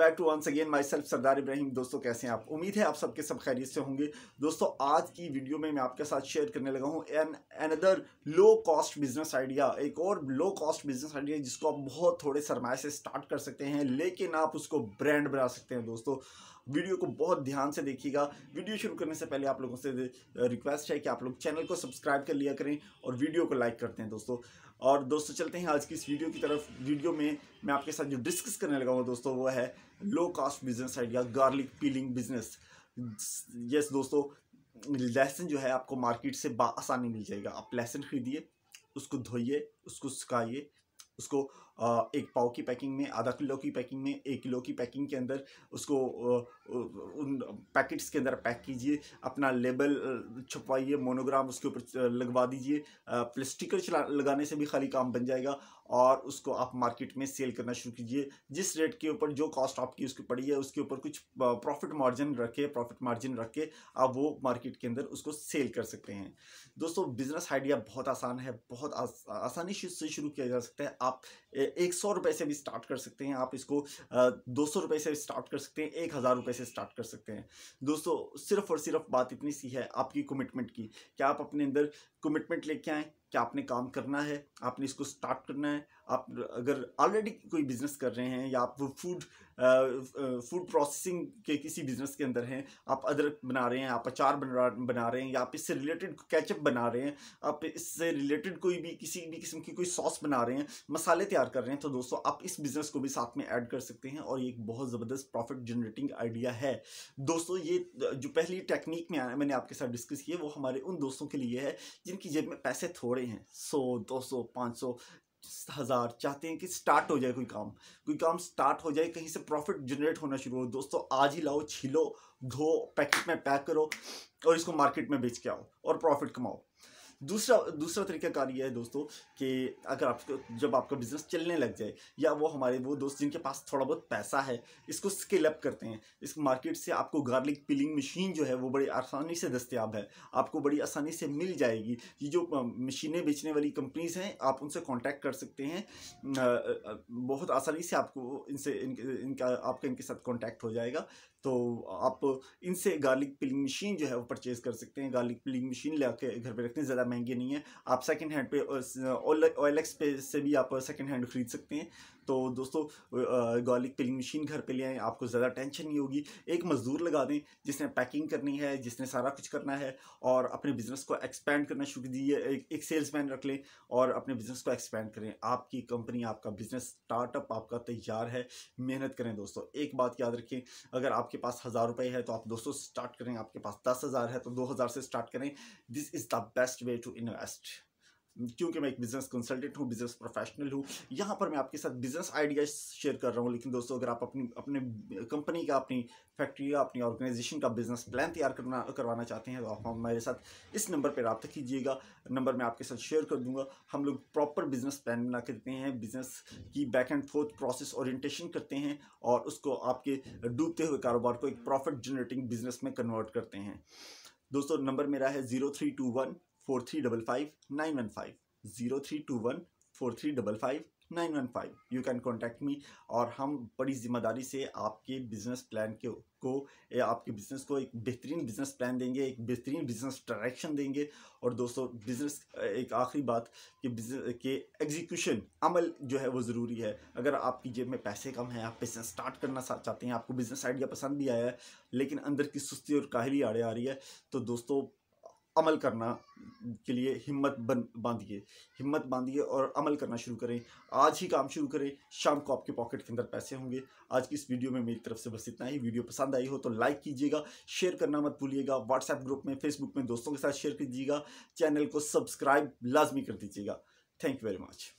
back to once again माई सेल्फ सरदार इब्राहिम दोस्तों कैसे हैं आप उम्मीद है आप सबके सब खैरियत से होंगे दोस्तों आज की वीडियो में मैं आपके साथ शेयर करने लगा हूँ an other low cost business idea एक और लो कॉस्ट बिजनेस आइडिया जिसको आप बहुत थोड़े सरमाए से स्टार्ट कर सकते हैं लेकिन आप उसको ब्रांड बना सकते हैं दोस्तों वीडियो को बहुत ध्यान से देखिएगा वीडियो शुरू करने से पहले आप लोगों से रिक्वेस्ट है कि आप लोग चैनल को सब्सक्राइब कर लिया करें और वीडियो को लाइक करते हैं दोस्तों और दोस्तों चलते हैं आज की इस वीडियो की तरफ वीडियो में मैं आपके साथ जो डिस्कस करने लगा हूँ दोस्तों वो है low cost business idea garlic peeling business yes दोस्तों लहसन जो है आपको मार्केट से आसानी मिल जाएगा आप लहसन खरीदिए उसको धोइए उसको सुखाइए उसको एक पाव की पैकिंग में आधा किलो की पैकिंग में एक किलो की पैकिंग के अंदर उसको उन पैकेट्स के अंदर पैक कीजिए अपना लेबल छुपवाइए मोनोग्राम उसके ऊपर लगवा दीजिए प्लास्टिकर लगाने से भी खाली काम बन जाएगा और उसको आप मार्केट में सेल करना शुरू कीजिए जिस रेट के ऊपर जो कॉस्ट आपकी उसकी पड़ी है उसके ऊपर कुछ प्रॉफिट मार्जिन रखे प्रॉफिट मार्जिन रख के आप वो मार्केट के अंदर उसको सेल कर सकते हैं दोस्तों बिजनेस आइडिया बहुत आसान है बहुत आसानी से शुरू किया जा सकता है आप आप एक सौ रुपये से भी स्टार्ट कर सकते हैं आप इसको दो सौ रुपये से स्टार्ट कर सकते हैं एक हज़ार रुपये से स्टार्ट कर सकते हैं दोस्तों सिर्फ और सिर्फ बात इतनी सी है आपकी कमिटमेंट की क्या आप अपने अंदर कमिटमेंट लेके आएँ कि आपने काम करना है आपने इसको स्टार्ट करना है आप अगर ऑलरेडी कोई बिजनेस कर रहे हैं या आप फूड फूड प्रोसेसिंग के किसी बिजनेस के अंदर हैं आप अदरक बना रहे हैं आप अचार बना बना रहे हैं या आप इससे रिलेटेड कैचअप बना रहे हैं आप इससे रिलेटेड कोई भी किसी भी किस्म की कोई सॉस बना रहे हैं मसाले तैयार कर रहे हैं तो दोस्तों आप इस बिज़नेस को भी साथ में ऐड कर सकते हैं और ये एक बहुत ज़बरदस्त प्रॉफिट जनरेटिंग आइडिया है दोस्तों ये जो पहली टेक्निक में मैंने आपके साथ डिस्कस की है वो हमारे उन दोस्तों के लिए है जिनकी जेब में पैसे थोड़े पड़े हैं सौ दो सौ पाँच सौ हज़ार चाहते हैं कि स्टार्ट हो जाए कोई काम कोई काम स्टार्ट हो जाए कहीं से प्रॉफिट जनरेट होना शुरू हो दोस्तों आज ही लाओ छिलो धो पैकेट में पैक करो और इसको मार्केट में बेच के आओ और प्रॉफिट कमाओ दूसरा दूसरा तरीका कार ये है दोस्तों कि अगर आपको जब आपका बिजनेस चलने लग जाए या वो हमारे वो दोस्त जिनके पास थोड़ा बहुत पैसा है इसको स्केल अप करते हैं इस मार्केट से आपको गार्लिक पिलिंग मशीन जो है वो बड़ी आसानी से दस्तियाब है आपको बड़ी आसानी से मिल जाएगी ये जो मशीनें बेचने वाली कंपनीज हैं आप उनसे कॉन्टैक्ट कर सकते हैं बहुत आसानी से आपको इनसे इनका आपका इनके साथ कॉन्टैक्ट हो जाएगा तो आप इनसे गार्लिक पिलिंग मशीन जो है वो परचेज़ कर सकते हैं गार्लिक पिलिंग मशीन ले के घर पर रखते हैं ज़्यादा महंगे नहीं है आप सेकंड हैंड पे ओ एल एक्स पे से भी आप सेकेंड हैंड ख़रीद सकते हैं तो दोस्तों गार्लिक पिलिंग मशीन घर पे ले आएँ आपको ज़्यादा टेंशन नहीं होगी एक मज़दूर लगा दें जिसने पैकिंग करनी है जिसने सारा कुछ करना है और अपने बिज़नेस को एक्सपेंड करना शुरू कीजिए एक, एक सेल्समैन रख लें और अपने बिज़नेस को एक्सपेंड करें आपकी कंपनी आपका बिज़नेस स्टार्टअप आपका तैयार है मेहनत करें दोस्तों एक बात याद रखें अगर आपके पास हज़ार रुपये है तो आप दोस्तों स्टार्ट करें आपके पास दस हज़ार है तो दो हज़ार से स्टार्ट करें this is the best way to invest क्योंकि मैं एक बिजनेस कंसल्टेंट हूँ बिजनेस प्रोफेशनल हूँ यहाँ पर मैं आपके साथ बिजनेस आइडियाज शेयर कर रहा हूँ लेकिन दोस्तों अगर आप अपनी अपने कंपनी का अपनी फैक्ट्री का अपनी ऑर्गेनाइजेशन का बिजनेस प्लान तैयार करना करवाना चाहते हैं तो आप हमारे साथ इस नंबर पर रबा कीजिएगा नंबर मैं आपके साथ शेयर कर दूंगा हम लोग प्रॉपर बिजनेस प्लान बना करते हैं बिजनेस की back and forth process orientation करते हैं और उसको आपके डूबते हुए कारोबार को एक प्रॉफिट जनरेटिंग बिजनेस में कन्वर्ट करते हैं दोस्तों नंबर मेरा है zero three two one four three double five nine one five zero three two one four three double five nine one five you can contact me और हम बड़ी ज़िम्मेदारी से आपके बिजनेस प्लान के को आपके बिजनेस को एक बेहतरीन बिजनेस प्लान देंगे एक बेहतरीन बिजनेस डायरेक्शन देंगे और दोस्तों बिजनेस एक आखिरी बात कि बिजनेस के एग्जीक्यूशन अमल जो है वो ज़रूरी है अगर आपकी जेब में पैसे कम हैं आप बिजनेस स्टार्ट करना चाहते हैं आपको बिजनेस आइडिया पसंद भी आया है लेकिन अंदर की सुस्ती और काहली आड़े आ रही है तो दोस्तों अमल करना के लिए हिम्मत बन बांधिए हिम्मत बांधिए और अमल करना शुरू करें आज ही काम शुरू करें शाम को आपके पॉकेट के अंदर पैसे होंगे आज की इस वीडियो में मेरी तरफ से बस इतना ही वीडियो पसंद आई हो तो लाइक कीजिएगा शेयर करना मत भूलिएगा व्हाट्सएप ग्रुप में फेसबुक में दोस्तों के साथ शेयर कीजिएगा चैनल को सब्सक्राइब लाजमी कर दीजिएगा थैंक यू वेरी मच